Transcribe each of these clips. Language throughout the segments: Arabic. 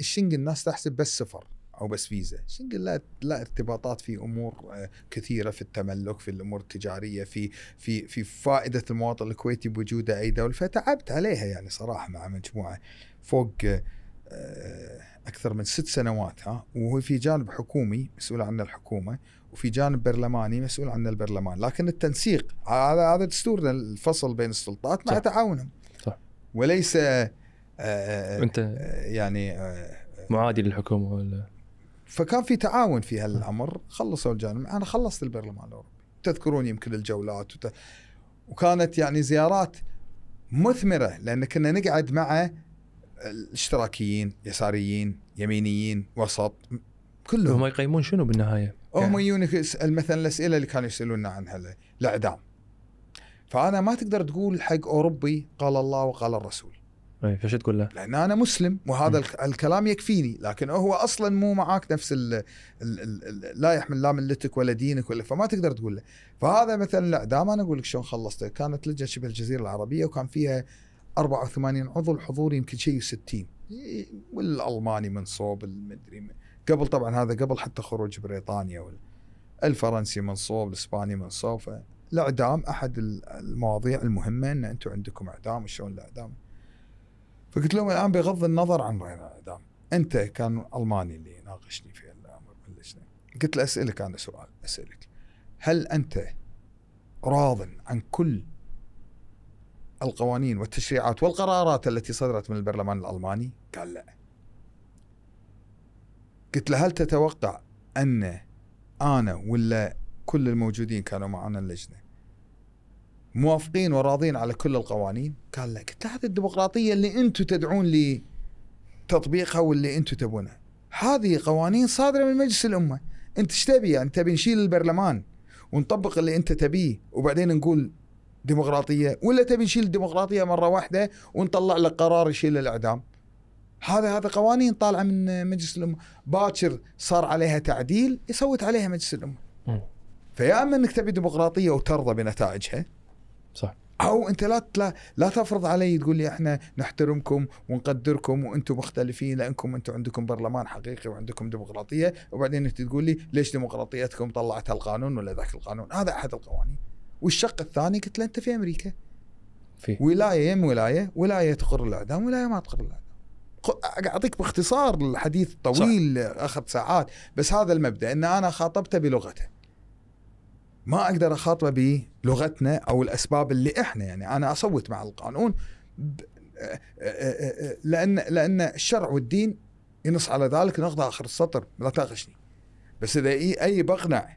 الشنجن الناس تحسب بس سفر او بس فيزا شنجن لا لا ارتباطات في امور آه، كثيره في التملك في الامور التجاريه في في في فائده المواطن الكويتي بوجوده اي دوله فتعبت عليها يعني صراحه مع مجموعه فوق آه، اكثر من ست سنوات ها وهو في جانب حكومي مسؤول عنه الحكومه وفي جانب برلماني مسؤول عنه البرلمان لكن التنسيق هذا هذا دستورنا الفصل بين السلطات مع صح. تعاونهم صح. وليس آه، انت آه، يعني آه، معادي للحكومه ولا فكان في تعاون في هالامر خلصوا الجانب انا خلصت البرلمان الاوروبي تذكرون يمكن الجولات وت... وكانت يعني زيارات مثمره لان كنا نقعد مع الاشتراكيين يساريين يمينيين وسط كلهم هم يقيمون شنو بالنهايه؟ هم يجونك يسال مثلا الاسئله اللي كانوا يسالوننا عنها الاعدام فانا ما تقدر تقول حق اوروبي قال الله وقال الرسول اي فشت كلها لان انا مسلم وهذا م. الكلام يكفيني لكن هو اصلا مو معاك نفس ال لا يحمل لا ملتك ولا دينك ولا فما تقدر تقول له فهذا مثلا لا دام انا اقول لك شلون خلصته كانت لجنه شبه الجزيره العربيه وكان فيها 84 عضو الحضور يمكن شيء 60 والالماني من صوب المدري قبل طبعا هذا قبل حتى خروج بريطانيا الفرنسي من صوب الاسباني من صوب الاعدام احد المواضيع المهمه ان انتم عندكم اعدام وشلون الاعدام فقلت لهم الان بغض النظر عن راي دام انت كان الماني اللي يناقشني في الامر باللجنه قلت له اسالك انا سؤال اسالك هل انت راض عن كل القوانين والتشريعات والقرارات التي صدرت من البرلمان الالماني؟ قال لا. قلت له هل تتوقع ان انا ولا كل الموجودين كانوا معنا اللجنه موافقين وراضين على كل القوانين قال لك قلت له هذه الديمقراطيه اللي انتم تدعون لي تطبيقها واللي انتم تبونها هذه قوانين صادره من مجلس الامه انت ايش تبي يعني تبي نشيل البرلمان ونطبق اللي انت تبيه وبعدين نقول ديمقراطيه ولا تبي نشيل الديمقراطيه مره واحده ونطلع لك قرار يشيل الاعدام هذا هذا قوانين طالعه من مجلس الامه باكر صار عليها تعديل يصوت عليها مجلس الامه فيا اما انك تبي ديمقراطيه وترضى بنتائجها صح او انت لا لا, لا تفرض علي تقول لي احنا نحترمكم ونقدركم وانتم مختلفين لانكم انتم عندكم برلمان حقيقي وعندكم ديمقراطيه وبعدين انت تقول لي ليش ديمقراطيتكم طلعت القانون ولا ذاك القانون هذا احد القوانين والشق الثاني قلت له انت في امريكا في ولايه يم ولايه ولايه تقر الاعدام ولايه ما تقر الاعدام اعطيك باختصار الحديث طويل اخذ ساعات بس هذا المبدا ان انا خاطبته بلغته ما اقدر اخاطبه بلغتنا او الاسباب اللي احنا يعني انا اصوت مع القانون لان لان الشرع والدين ينص على ذلك نقضى اخر السطر لا تاخشني بس اذا اي اي بقنع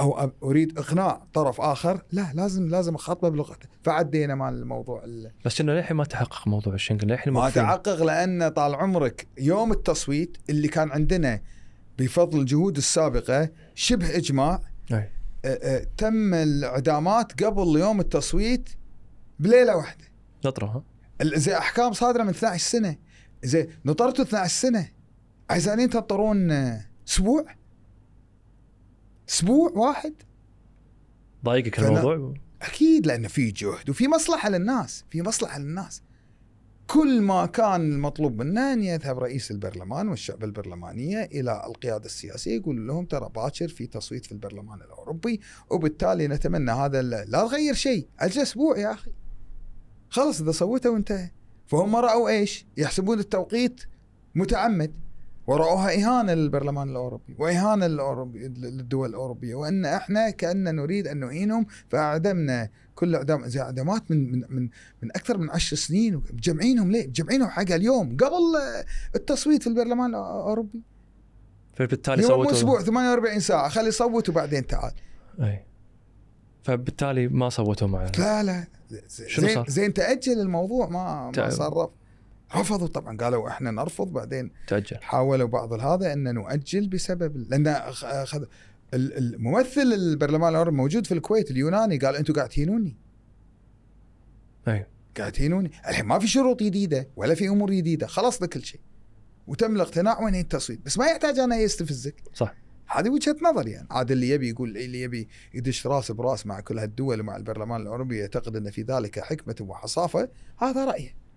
او اريد اقناع طرف اخر لا لازم لازم اخاطبه بلغته فعدينا مال الموضوع اللي بس انه للحين ما تحقق موضوع الشنغن للحين ما تحقق لان طال عمرك يوم التصويت اللي كان عندنا بفضل الجهود السابقه شبه اجماع أي. أه، أه، تم الاعدامات قبل يوم التصويت بليله واحده نطرها زي احكام صادره من 12 سنه زي نطرتوا 12 سنه عايزين تنطرون اسبوع اسبوع واحد ضايقك الموضوع اكيد لان في جهد وفي مصلحه للناس في مصلحه للناس كل ما كان المطلوب منا ان يذهب رئيس البرلمان والشعب البرلمانيه الى القياده السياسيه يقول لهم ترى باكر في تصويت في البرلمان الاوروبي وبالتالي نتمنى هذا لا تغير شيء اجل اسبوع يا اخي خلص اذا صوتوا وانتهى فهم راوا ايش؟ يحسبون التوقيت متعمد ورأوها إهانة للبرلمان الأوروبي وإهانة للدول الأوروبية وأن إحنا كأن نريد أن نعينهم فأعدمنا كل إعدام زي إعدامات من من من, من أكثر من عشر سنين مجمعينهم ليه؟ مجمعينهم حق اليوم قبل التصويت في البرلمان الأوروبي فبالتالي يوم صوتوا أسبوع 48 ساعة خلي صوت وبعدين تعال أي فبالتالي ما صوتوا معنا لا لا زين زين تأجل الموضوع ما ما صرف رفضوا طبعا قالوا احنا نرفض بعدين تأجل حاولوا بعض هذا ان نؤجل بسبب لان أخذ الممثل البرلمان الاوروبي موجود في الكويت اليوناني قال انتم قاعد تهينوني اي أيوه. قاعد تهينوني الحين ما في شروط جديده ولا في امور جديده خلصنا كل شيء وتم الاقتناع وانهي التصويت بس ما يحتاج انا يستفزك صح هذه وجهه نظر يعني عاد اللي يبي يقول اللي يبي يدش راس براس مع كل هالدول ومع البرلمان الاوروبي يعتقد ان في ذلك حكمه وحصافه هذا رايه